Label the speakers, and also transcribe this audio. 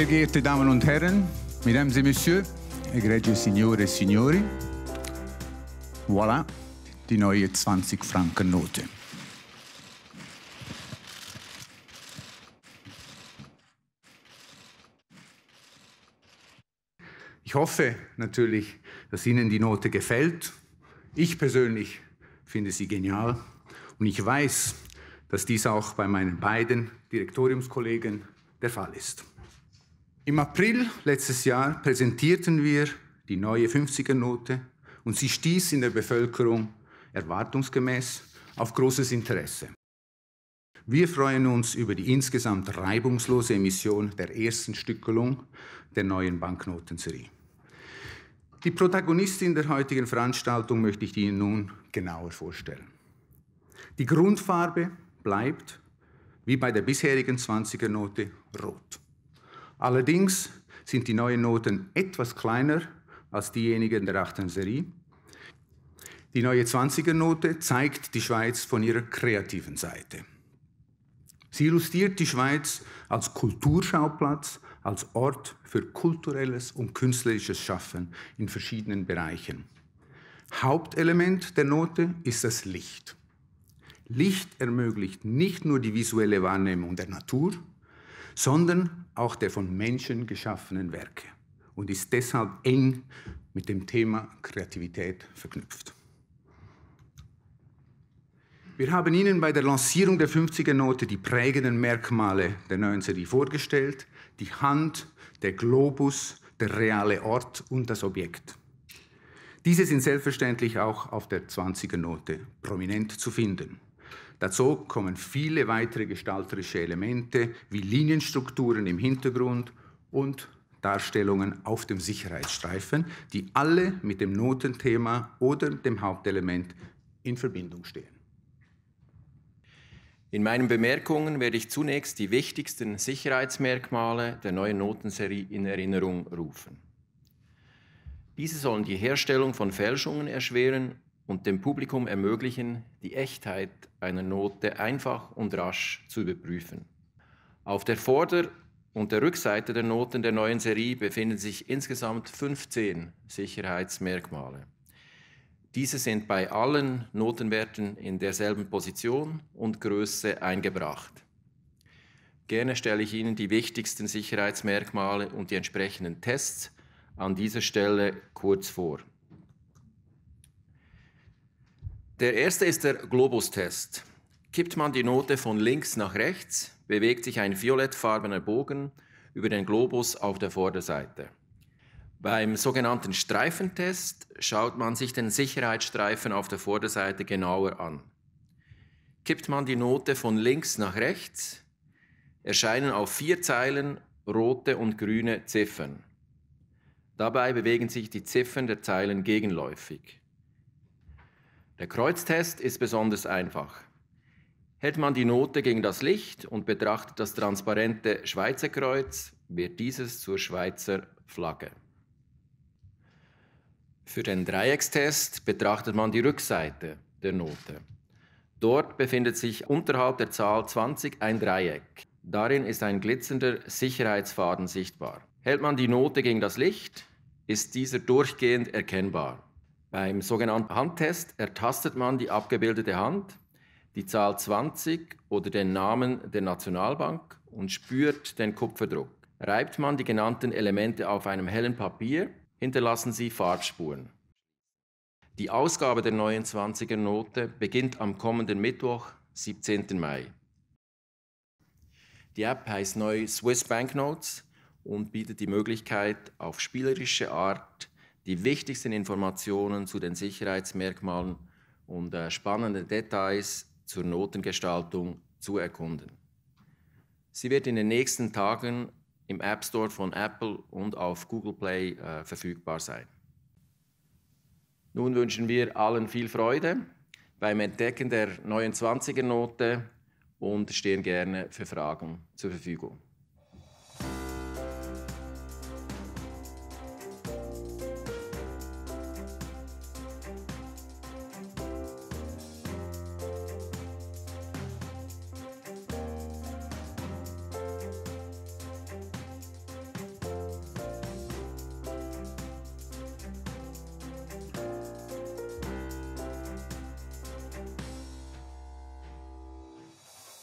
Speaker 1: Sehr geehrte Damen und Herren, Mesdames et Messieurs, egregie Signore e Signori, voilà die neue 20-Franken-Note. Ich hoffe natürlich, dass Ihnen die Note gefällt. Ich persönlich finde sie genial und ich weiß, dass dies auch bei meinen beiden Direktoriumskollegen der Fall ist. Im April letztes Jahr präsentierten wir die neue 50er-Note und sie stieß in der Bevölkerung erwartungsgemäß auf großes Interesse. Wir freuen uns über die insgesamt reibungslose Emission der ersten Stückelung der neuen Banknotenserie. Die Protagonistin der heutigen Veranstaltung möchte ich Ihnen nun genauer vorstellen. Die Grundfarbe bleibt, wie bei der bisherigen 20er-Note, rot. Allerdings sind die neuen Noten etwas kleiner als diejenigen der achten Serie. Die neue 20er Note zeigt die Schweiz von ihrer kreativen Seite. Sie illustriert die Schweiz als Kulturschauplatz, als Ort für kulturelles und künstlerisches Schaffen in verschiedenen Bereichen. Hauptelement der Note ist das Licht. Licht ermöglicht nicht nur die visuelle Wahrnehmung der Natur, sondern auch der von Menschen geschaffenen Werke und ist deshalb eng mit dem Thema Kreativität verknüpft. Wir haben Ihnen bei der Lancierung der 50er Note die prägenden Merkmale der neuen Serie vorgestellt, die Hand, der Globus, der reale Ort und das Objekt. Diese sind selbstverständlich auch auf der 20er Note prominent zu finden. Dazu kommen viele weitere gestalterische Elemente wie Linienstrukturen im Hintergrund und Darstellungen auf dem Sicherheitsstreifen, die alle mit dem Notenthema oder dem Hauptelement in Verbindung stehen. In meinen Bemerkungen werde ich zunächst
Speaker 2: die wichtigsten Sicherheitsmerkmale der neuen Notenserie in Erinnerung rufen. Diese sollen die Herstellung von Fälschungen erschweren und dem Publikum ermöglichen, die Echtheit einer Note einfach und rasch zu überprüfen. Auf der Vorder- und der Rückseite der Noten der neuen Serie befinden sich insgesamt 15 Sicherheitsmerkmale. Diese sind bei allen Notenwerten in derselben Position und Größe eingebracht. Gerne stelle ich Ihnen die wichtigsten Sicherheitsmerkmale und die entsprechenden Tests an dieser Stelle kurz vor. Der erste ist der Globustest. Kippt man die Note von links nach rechts, bewegt sich ein violettfarbener Bogen über den Globus auf der Vorderseite. Beim sogenannten Streifentest schaut man sich den Sicherheitsstreifen auf der Vorderseite genauer an. Kippt man die Note von links nach rechts, erscheinen auf vier Zeilen rote und grüne Ziffern. Dabei bewegen sich die Ziffern der Zeilen gegenläufig. Der Kreuztest ist besonders einfach. Hält man die Note gegen das Licht und betrachtet das transparente Schweizer Kreuz, wird dieses zur Schweizer Flagge. Für den Dreieckstest betrachtet man die Rückseite der Note. Dort befindet sich unterhalb der Zahl 20 ein Dreieck. Darin ist ein glitzernder Sicherheitsfaden sichtbar. Hält man die Note gegen das Licht, ist dieser durchgehend erkennbar. Beim sogenannten Handtest ertastet man die abgebildete Hand, die Zahl 20 oder den Namen der Nationalbank und spürt den Kupferdruck. Reibt man die genannten Elemente auf einem hellen Papier, hinterlassen sie Farbspuren. Die Ausgabe der 29 er Note beginnt am kommenden Mittwoch, 17. Mai. Die App heißt neu Swiss Banknotes und bietet die Möglichkeit, auf spielerische Art die wichtigsten Informationen zu den Sicherheitsmerkmalen und äh, spannende Details zur Notengestaltung zu erkunden. Sie wird in den nächsten Tagen im App Store von Apple und auf Google Play äh, verfügbar sein. Nun wünschen wir allen viel Freude beim Entdecken der 29er Note und stehen gerne für Fragen zur Verfügung.